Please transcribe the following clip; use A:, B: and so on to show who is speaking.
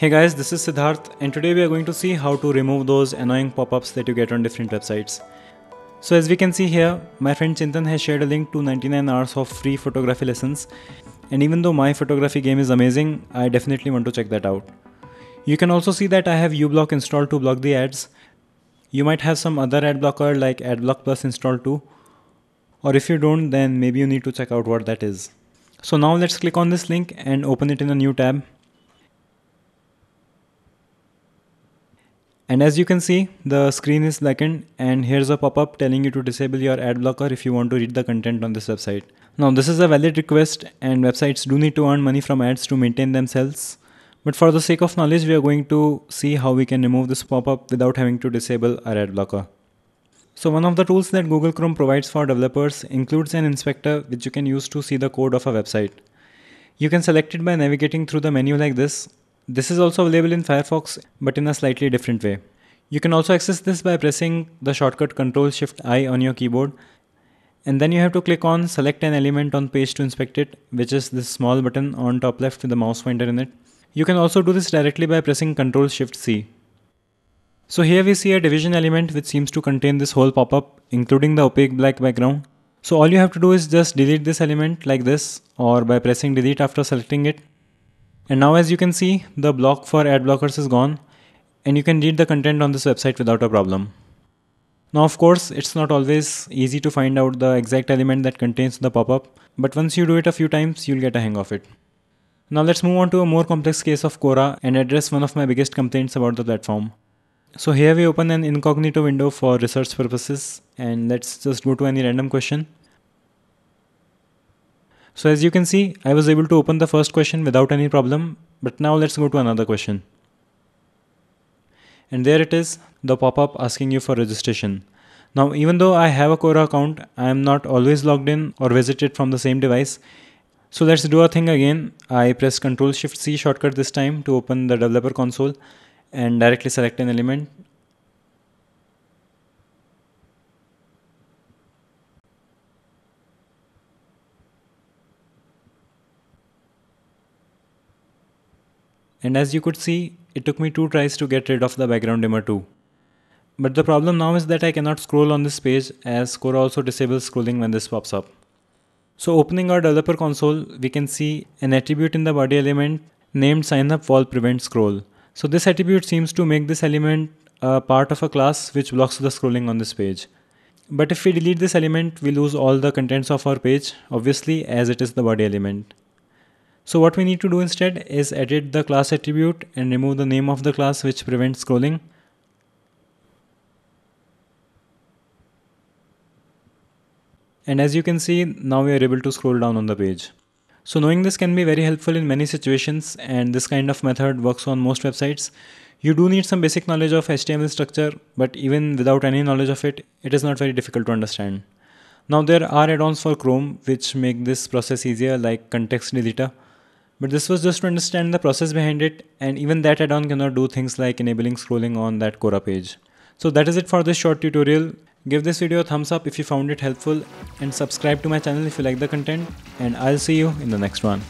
A: Hey guys, this is Siddharth and today we are going to see how to remove those annoying pop-ups that you get on different websites. So as we can see here, my friend Chintan has shared a link to 99 hours of free photography lessons and even though my photography game is amazing, I definitely want to check that out. You can also see that I have uBlock installed to block the ads. You might have some other ad blocker like AdBlock Plus installed too. Or if you don't, then maybe you need to check out what that is. So now let's click on this link and open it in a new tab. And as you can see, the screen is blackened and here's a pop-up telling you to disable your ad blocker if you want to read the content on this website. Now this is a valid request and websites do need to earn money from ads to maintain themselves. But for the sake of knowledge, we are going to see how we can remove this pop-up without having to disable our ad blocker. So one of the tools that Google Chrome provides for developers includes an inspector which you can use to see the code of a website. You can select it by navigating through the menu like this this is also available in Firefox but in a slightly different way. You can also access this by pressing the shortcut Ctrl Shift I on your keyboard and then you have to click on select an element on page to inspect it which is this small button on top left with the mouse pointer in it. You can also do this directly by pressing Ctrl Shift C. So here we see a division element which seems to contain this whole pop-up including the opaque black background. So all you have to do is just delete this element like this or by pressing delete after selecting it and now as you can see, the block for ad blockers is gone and you can read the content on this website without a problem. Now of course, it's not always easy to find out the exact element that contains the pop-up, but once you do it a few times, you'll get a hang of it. Now let's move on to a more complex case of Quora and address one of my biggest complaints about the platform. So here we open an incognito window for research purposes and let's just go to any random question. So as you can see, I was able to open the first question without any problem, but now let's go to another question. And there it is, the pop-up asking you for registration. Now even though I have a Quora account, I am not always logged in or visited from the same device. So let's do a thing again. I press Ctrl Shift C shortcut this time to open the developer console and directly select an element And as you could see, it took me two tries to get rid of the background dimmer too. But the problem now is that I cannot scroll on this page as Cora also disables scrolling when this pops up. So opening our developer console, we can see an attribute in the body element named signup wall prevent scroll. So this attribute seems to make this element a part of a class which blocks the scrolling on this page. But if we delete this element, we lose all the contents of our page, obviously as it is the body element. So what we need to do instead is edit the class attribute and remove the name of the class which prevents scrolling. And as you can see, now we are able to scroll down on the page. So knowing this can be very helpful in many situations and this kind of method works on most websites. You do need some basic knowledge of HTML structure, but even without any knowledge of it, it is not very difficult to understand. Now there are add-ons for Chrome which make this process easier like context editor. But this was just to understand the process behind it, and even that add-on cannot do things like enabling scrolling on that Quora page. So that is it for this short tutorial. Give this video a thumbs up if you found it helpful and subscribe to my channel if you like the content and I'll see you in the next one.